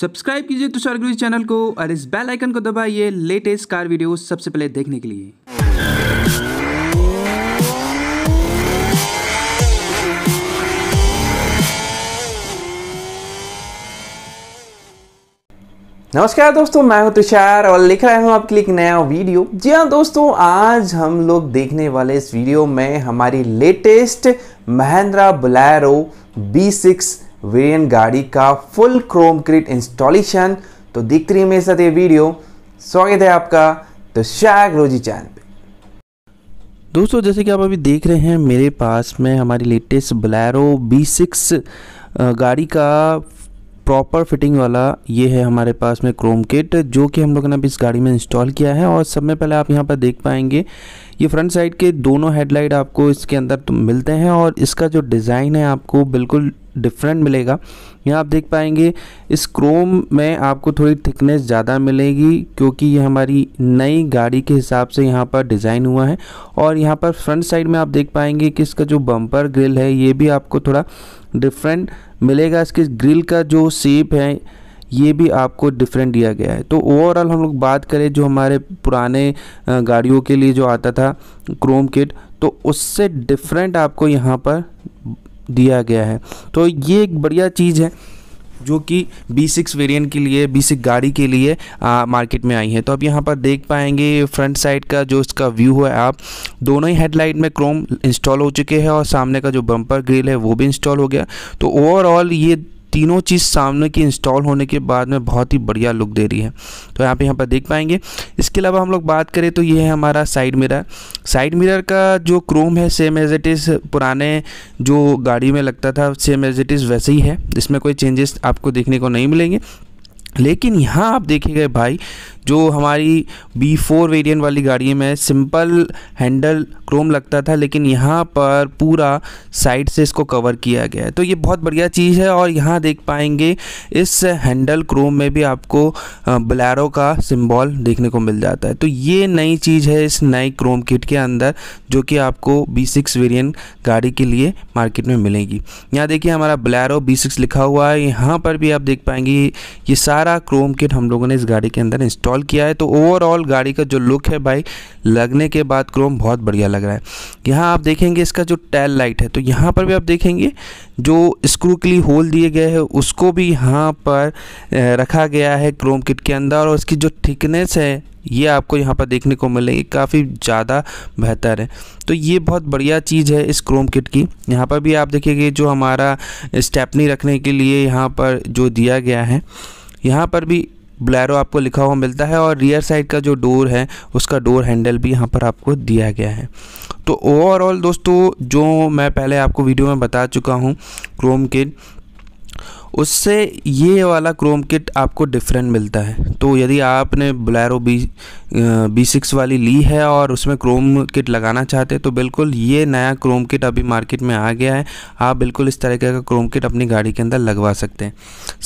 subscribe कीजिए तुषार गुरु channel को और इस बेल आइकन को दबाइए लेटेस्ट कार वीडियो सबसे पहले देखने के लिए नमस्कार दोस्तों मैं हूं तुषार और लेकर आया हूं आपके लिए एक नया वीडियो जी हाँ दोस्तों आज हम लोग देखने वाले इस वीडियो में हमारी latest Mahindra Bolero B six variant गाड़ी का फुल क्रोम क्रिट इंस्टॉलेशन तो दिख रही मेरे साथ ये वीडियो स्वागत है आपका तो शाग रोजी चैनल पे दोस्तों जैसे कि आप अभी देख रहे हैं मेरे पास में हमारी लेटेस्ट ब्लैरो बी सिक्स गाड़ी का प्रॉपर फिटिंग वाला ये है हमारे पास में क्रोम किट जो कि हम लोगों ने अभी इस गाड़ी में इंस्टॉल किया है और सब में पहले आप यहाँ पर देख पाएंगे ये फ्रंट साइड के दोनों हेडलाइट आपको इसके अंदर तो मिलते हैं और इसका जो डिज़ाइन है आपको बिल्कुल डिफरेंट मिलेगा यहाँ आप देख पाएंगे इस क्रोम में आपको थोड़ी थिकनेस ज़्यादा मिलेगी क्योंकि ये हमारी नई गाड़ी के हिसाब से यहाँ पर डिज़ाइन हुआ है और यहाँ पर फ्रंट साइड में आप देख पाएंगे कि इसका जो बम्पर ग्रिल है ये भी आपको थोड़ा डिफरेंट मिलेगा इसके ग्रिल का जो शेप है ये भी आपको डिफरेंट दिया गया है तो ओवरऑल हम लोग बात करें जो हमारे पुराने गाड़ियों के लिए जो आता था क्रोम किट तो उससे डिफरेंट आपको यहाँ पर दिया गया है तो ये एक बढ़िया चीज़ है जो कि बी सिक्स वेरियंट के लिए बी सिक्स गाड़ी के लिए आ, मार्केट में आई है तो आप यहाँ पर देख पाएंगे फ्रंट साइड का जो इसका व्यू है आप दोनों ही हेडलाइट में क्रोम इंस्टॉल हो चुके हैं और सामने का जो बम्पर ग्रिल है वो भी इंस्टॉल हो गया तो ओवरऑल ये तीनों चीज़ सामने की इंस्टॉल होने के बाद में बहुत ही बढ़िया लुक दे रही है तो यहाँ पे यहाँ पर देख पाएंगे इसके अलावा हम लोग बात करें तो ये है हमारा साइड मिरर साइड मिरर का जो क्रोम है सेम एज इट इज़ पुराने जो गाड़ी में लगता था सेम एज इट इज़ वैसे ही है इसमें कोई चेंजेस आपको देखने को नहीं मिलेंगे लेकिन यहाँ आप देखेंगे भाई जो हमारी बी फोर वेरियंट वाली गाड़ी में सिंपल हैंडल क्रोम लगता था लेकिन यहाँ पर पूरा साइड से इसको कवर किया गया है तो ये बहुत बढ़िया चीज़ है और यहाँ देख पाएंगे इस हैंडल क्रोम में भी आपको बलैरो का सिंबल देखने को मिल जाता है तो ये नई चीज़ है इस नई क्रोम किट के अंदर जो कि आपको बी सिक्स गाड़ी के लिए मार्केट में मिलेगी यहाँ देखिए हमारा ब्लैरो बी सिक्स लिखा हुआ है यहाँ पर भी आप देख पाएंगे ये सारा सारा क्रोम किट हम लोगों ने इस गाड़ी के अंदर इंस्टॉल किया है तो ओवरऑल गाड़ी का जो लुक है भाई लगने के बाद क्रोम बहुत बढ़िया लग रहा है यहाँ आप देखेंगे इसका जो टैल लाइट है तो यहाँ पर भी आप देखेंगे जो स्क्रू के लिए होल दिए गए हैं उसको भी यहाँ पर रखा गया है क्रोम किट के अंदर और उसकी जो थिकनेस है ये आपको यहाँ पर देखने को मिलेगी काफ़ी ज़्यादा बेहतर है तो ये बहुत बढ़िया चीज़ है इस क्रोम किट की यहाँ पर भी आप देखिए जो हमारा स्टेपनी रखने के लिए यहाँ पर जो दिया गया है यहाँ पर भी ब्लैरो आपको लिखा हुआ मिलता है और रियर साइड का जो डोर है उसका डोर हैंडल भी यहाँ पर आपको दिया गया है तो ओवरऑल दोस्तों जो मैं पहले आपको वीडियो में बता चुका हूँ क्रोम किट उससे ये वाला क्रोम किट आपको डिफरेंट मिलता है तो यदि आपने ब्लैरो बी बी सिक्स वाली ली है और उसमें क्रोम किट लगाना चाहते हैं तो बिल्कुल ये नया क्रोम किट अभी मार्केट में आ गया है आप बिल्कुल इस तरीके का क्रोम किट अपनी गाड़ी के अंदर लगवा सकते हैं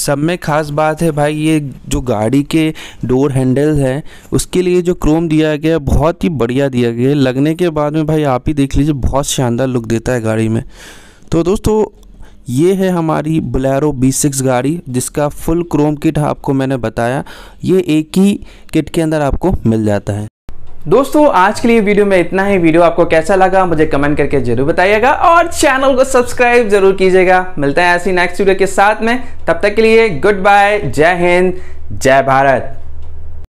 सब में ख़ास बात है भाई ये जो गाड़ी के डोर हैंडल है उसके लिए जो क्रोम दिया गया है बहुत ही बढ़िया दिया गया है लगने के बाद में भाई आप ही देख लीजिए बहुत शानदार लुक देता है गाड़ी में तो दोस्तों ये है हमारी बलैरो B6 गाड़ी जिसका फुल क्रोम किट आपको मैंने बताया ये एक ही किट के अंदर आपको मिल जाता है दोस्तों आज के लिए वीडियो में इतना ही वीडियो आपको कैसा लगा मुझे कमेंट करके जरूर बताइएगा और चैनल को सब्सक्राइब जरूर कीजिएगा मिलते हैं ऐसी नेक्स्ट वीडियो के साथ में तब तक के लिए गुड बाय जय हिंद जय भारत